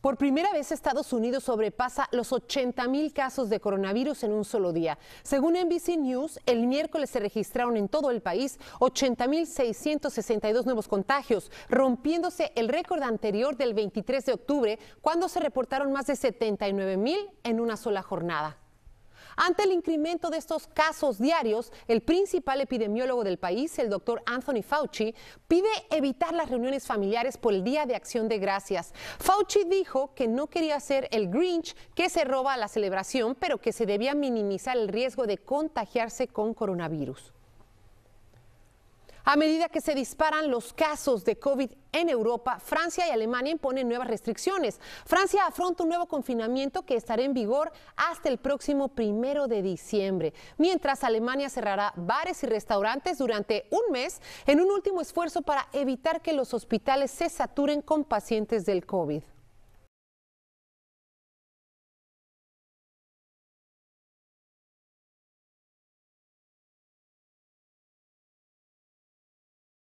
Por primera vez Estados Unidos sobrepasa los 80 mil casos de coronavirus en un solo día. Según NBC News, el miércoles se registraron en todo el país 80 mil 662 nuevos contagios, rompiéndose el récord anterior del 23 de octubre, cuando se reportaron más de 79 mil en una sola jornada. Ante el incremento de estos casos diarios, el principal epidemiólogo del país, el doctor Anthony Fauci, pide evitar las reuniones familiares por el Día de Acción de Gracias. Fauci dijo que no quería ser el Grinch que se roba la celebración, pero que se debía minimizar el riesgo de contagiarse con coronavirus. A medida que se disparan los casos de COVID en Europa, Francia y Alemania imponen nuevas restricciones. Francia afronta un nuevo confinamiento que estará en vigor hasta el próximo primero de diciembre, mientras Alemania cerrará bares y restaurantes durante un mes en un último esfuerzo para evitar que los hospitales se saturen con pacientes del COVID.